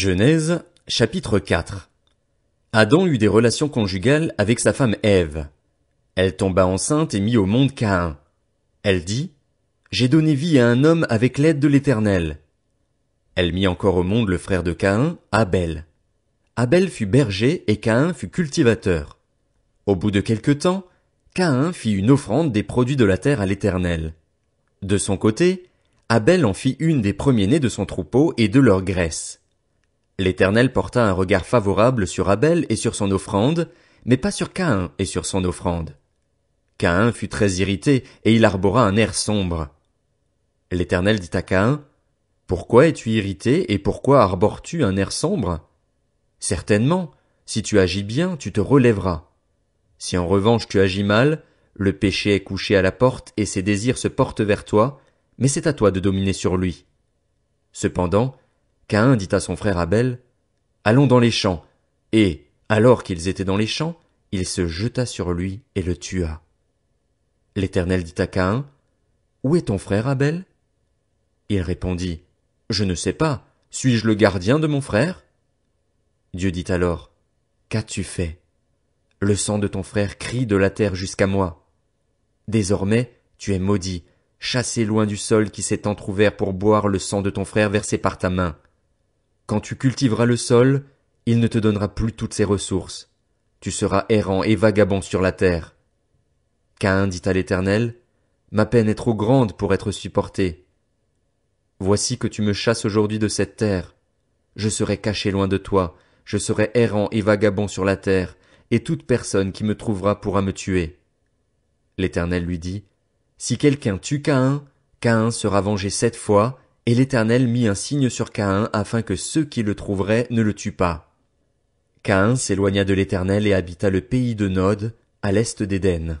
Genèse, chapitre 4 Adam eut des relations conjugales avec sa femme Ève. Elle tomba enceinte et mit au monde Caïn. Elle dit, J'ai donné vie à un homme avec l'aide de l'Éternel. Elle mit encore au monde le frère de Caïn, Abel. Abel fut berger et Caïn fut cultivateur. Au bout de quelque temps, Caïn fit une offrande des produits de la terre à l'Éternel. De son côté, Abel en fit une des premiers-nés de son troupeau et de leur graisse. L'Éternel porta un regard favorable sur Abel et sur son offrande, mais pas sur Caïn et sur son offrande. Caïn fut très irrité, et il arbora un air sombre. L'Éternel dit à Caïn, Pourquoi es-tu irrité, et pourquoi arbores-tu un air sombre? Certainement, si tu agis bien, tu te relèveras. Si en revanche tu agis mal, le péché est couché à la porte et ses désirs se portent vers toi, mais c'est à toi de dominer sur lui. Cependant, Caïn dit à son frère Abel, Allons dans les champs. Et, alors qu'ils étaient dans les champs, il se jeta sur lui et le tua. L'Éternel dit à Caïn, Où est ton frère Abel? Il répondit, Je ne sais pas, suis-je le gardien de mon frère? Dieu dit alors, Qu'as-tu fait? Le sang de ton frère crie de la terre jusqu'à moi. Désormais, tu es maudit, chassé loin du sol qui s'est entr'ouvert pour boire le sang de ton frère versé par ta main. Quand tu cultiveras le sol, il ne te donnera plus toutes ses ressources. Tu seras errant et vagabond sur la terre. Caïn dit à l'Éternel, Ma peine est trop grande pour être supportée. Voici que tu me chasses aujourd'hui de cette terre. Je serai caché loin de toi, je serai errant et vagabond sur la terre, et toute personne qui me trouvera pourra me tuer. L'Éternel lui dit, Si quelqu'un tue Caïn, Caïn sera vengé sept fois, et l'Éternel mit un signe sur Caïn afin que ceux qui le trouveraient ne le tuent pas. Caïn s'éloigna de l'Éternel et habita le pays de Nod, à l'est d'Éden.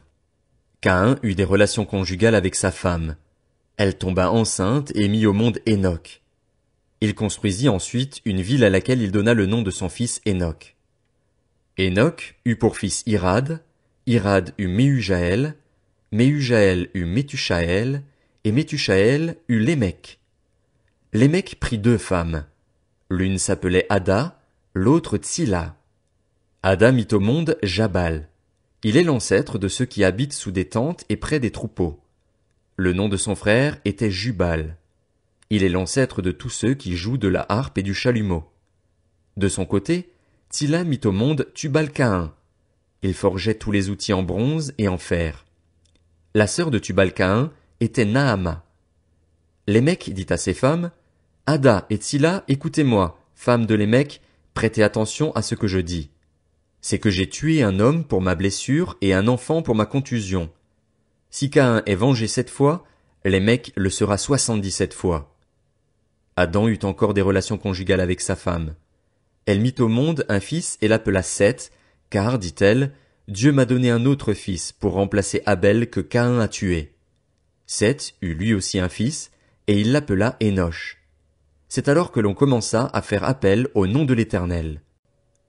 Caïn eut des relations conjugales avec sa femme. Elle tomba enceinte et mit au monde Énoch. Il construisit ensuite une ville à laquelle il donna le nom de son fils Enoch. Énoch eut pour fils Irad, Irad eut Mehujaël, Mehujaël eut Métushaël, et Métushaël eut Lémec mecs prit deux femmes. L'une s'appelait Ada, l'autre Tsila. Ada mit au monde Jabal. Il est l'ancêtre de ceux qui habitent sous des tentes et près des troupeaux. Le nom de son frère était Jubal. Il est l'ancêtre de tous ceux qui jouent de la harpe et du chalumeau. De son côté, Tila mit au monde Tubal-Caïn. Il forgeait tous les outils en bronze et en fer. La sœur de Tubal-Caïn était Naama. mecs dit à ses femmes, Ada et Tsila, écoutez-moi, femme de Lémec, prêtez attention à ce que je dis. C'est que j'ai tué un homme pour ma blessure et un enfant pour ma contusion. Si Caïn est vengé sept fois, Lémec le sera soixante-dix-sept fois. Adam eut encore des relations conjugales avec sa femme. Elle mit au monde un fils et l'appela Seth, car, dit-elle, Dieu m'a donné un autre fils pour remplacer Abel que Caïn a tué. Seth eut lui aussi un fils, et il l'appela c'est alors que l'on commença à faire appel au nom de l'Éternel.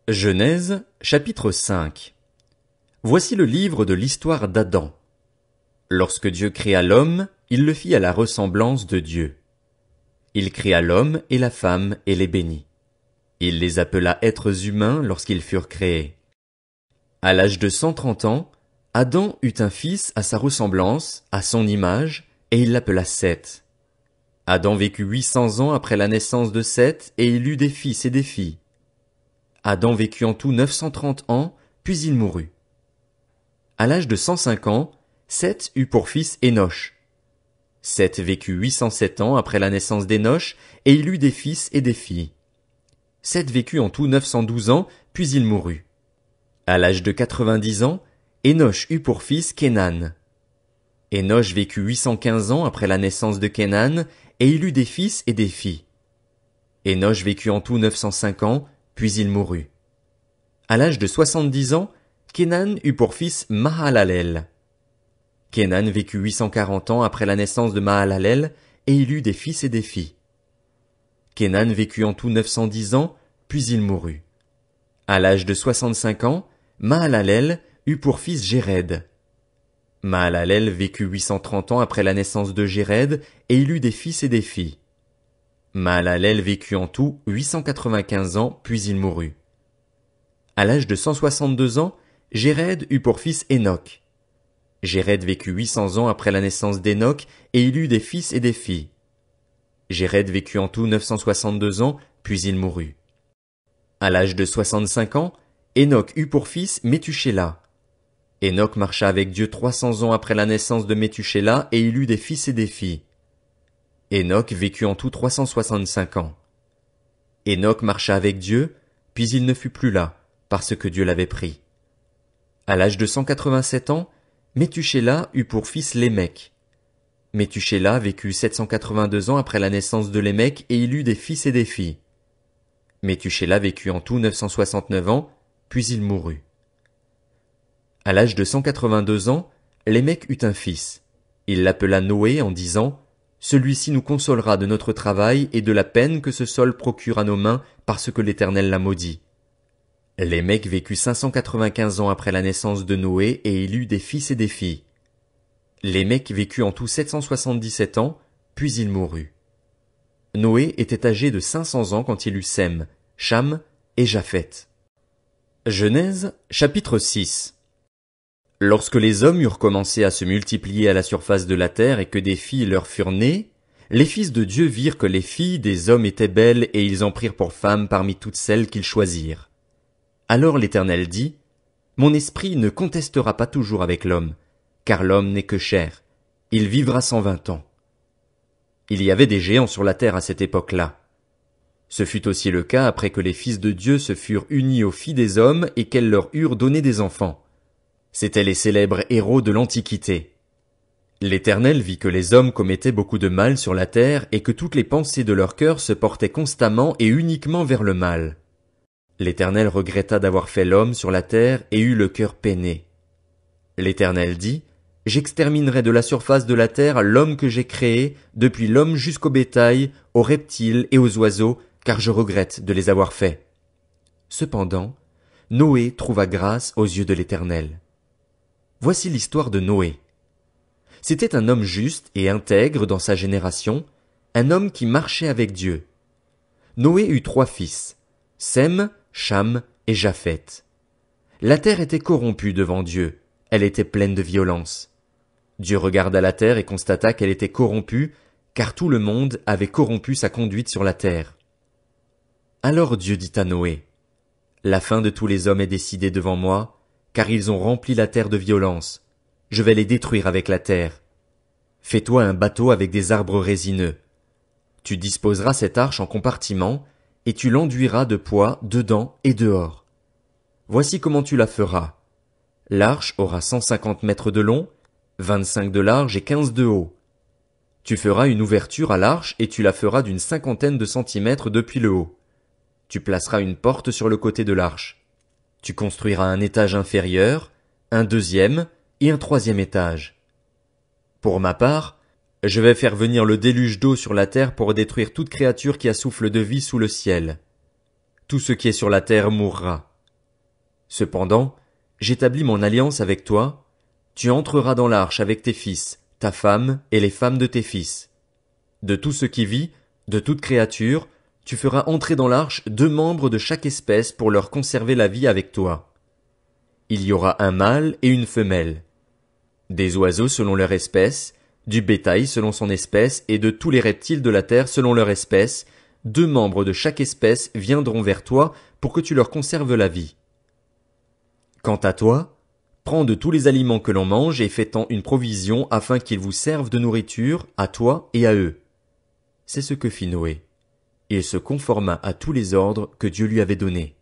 Genèse, chapitre 5. Voici le livre de l'histoire d'Adam. Lorsque Dieu créa l'homme, il le fit à la ressemblance de Dieu. Il créa l'homme et la femme et les bénit. Il les appela êtres humains lorsqu'ils furent créés. À l'âge de cent trente ans, Adam eut un fils à sa ressemblance, à son image, et il l'appela Seth. Adam vécut 800 ans après la naissance de Seth et il eut des fils et des filles. Adam vécut en tout neuf cent trente ans, puis il mourut. À l'âge de cent cinq ans, Seth eut pour fils Enoch. Seth vécut huit cent sept ans après la naissance d'Enoch et il eut des fils et des filles. Seth vécut en tout neuf cent douze ans, puis il mourut. À l'âge de quatre vingt dix ans, Enoch eut pour fils Kenan. Enoch vécut 815 ans après la naissance de Kénan, et il eut des fils et des filles. Enoch vécut en tout 905 ans, puis il mourut. À l'âge de 70 ans, Kénan eut pour fils Mahalalel. Kénan vécut 840 ans après la naissance de Mahalalel, et il eut des fils et des filles. Kénan vécut en tout 910 ans, puis il mourut. À l'âge de 65 ans, Mahalalel eut pour fils Jéred. Maalalel vécut 830 ans après la naissance de Jéred et il eut des fils et des filles. Maalalel vécut en tout 895 ans puis il mourut. À l'âge de 162 ans, Jéred eut pour fils Énoch. Jéred vécut 800 ans après la naissance d'Énoch et il eut des fils et des filles. Jéred vécut en tout 962 ans puis il mourut. À l'âge de 65 ans, Énoch eut pour fils Métuchéla. Enoch marcha avec Dieu trois cents ans après la naissance de Métuchéla et il eut des fils et des filles. Enoch vécut en tout trois cent soixante-cinq ans. Enoch marcha avec Dieu, puis il ne fut plus là, parce que Dieu l'avait pris. À l'âge de cent quatre-vingt-sept ans, Métuchéla eut pour fils Lémec. Métuchéla vécut sept cent quatre vingt deux ans après la naissance de Lémec et il eut des fils et des filles. Métuchéla vécut en tout neuf ans, puis il mourut. À l'âge de 182 ans, Lémec eut un fils. Il l'appela Noé en disant, Celui-ci nous consolera de notre travail et de la peine que ce sol procure à nos mains parce que l'Éternel l'a maudit. Lémec vécut 595 ans après la naissance de Noé et il eut des fils et des filles. Lémec vécut en tout 777 ans, puis il mourut. Noé était âgé de 500 ans quand il eut Sem, Cham et Japhet. Genèse, chapitre 6 Lorsque les hommes eurent commencé à se multiplier à la surface de la terre et que des filles leur furent nées, les fils de Dieu virent que les filles des hommes étaient belles et ils en prirent pour femmes parmi toutes celles qu'ils choisirent. Alors l'Éternel dit, Mon esprit ne contestera pas toujours avec l'homme, car l'homme n'est que cher, Il vivra cent vingt ans. Il y avait des géants sur la terre à cette époque-là. Ce fut aussi le cas après que les fils de Dieu se furent unis aux filles des hommes et qu'elles leur eurent donné des enfants. C'étaient les célèbres héros de l'Antiquité. L'Éternel vit que les hommes commettaient beaucoup de mal sur la terre et que toutes les pensées de leur cœur se portaient constamment et uniquement vers le mal. L'Éternel regretta d'avoir fait l'homme sur la terre et eut le cœur peiné. L'Éternel dit, J'exterminerai de la surface de la terre l'homme que j'ai créé, depuis l'homme jusqu'au bétail, aux reptiles et aux oiseaux, car je regrette de les avoir faits. Cependant, Noé trouva grâce aux yeux de l'Éternel. Voici l'histoire de Noé. C'était un homme juste et intègre dans sa génération, un homme qui marchait avec Dieu. Noé eut trois fils, Sem, Cham et Japhet. La terre était corrompue devant Dieu, elle était pleine de violence. Dieu regarda la terre et constata qu'elle était corrompue, car tout le monde avait corrompu sa conduite sur la terre. Alors Dieu dit à Noé, La fin de tous les hommes est décidée devant moi, car ils ont rempli la terre de violence. Je vais les détruire avec la terre. Fais-toi un bateau avec des arbres résineux. Tu disposeras cette arche en compartiments, et tu l'enduiras de poids dedans et dehors. Voici comment tu la feras. L'arche aura 150 mètres de long, 25 de large et 15 de haut. Tu feras une ouverture à l'arche et tu la feras d'une cinquantaine de centimètres depuis le haut. Tu placeras une porte sur le côté de l'arche. Tu construiras un étage inférieur, un deuxième et un troisième étage. Pour ma part, je vais faire venir le déluge d'eau sur la terre pour détruire toute créature qui a souffle de vie sous le ciel. Tout ce qui est sur la terre mourra. Cependant, j'établis mon alliance avec toi, tu entreras dans l'arche avec tes fils, ta femme et les femmes de tes fils. De tout ce qui vit, de toute créature, tu feras entrer dans l'arche deux membres de chaque espèce pour leur conserver la vie avec toi. Il y aura un mâle et une femelle. Des oiseaux selon leur espèce, du bétail selon son espèce et de tous les reptiles de la terre selon leur espèce, deux membres de chaque espèce viendront vers toi pour que tu leur conserves la vie. Quant à toi, prends de tous les aliments que l'on mange et fais-en une provision afin qu'ils vous servent de nourriture à toi et à eux. C'est ce que fit Noé il se conforma à tous les ordres que Dieu lui avait donnés.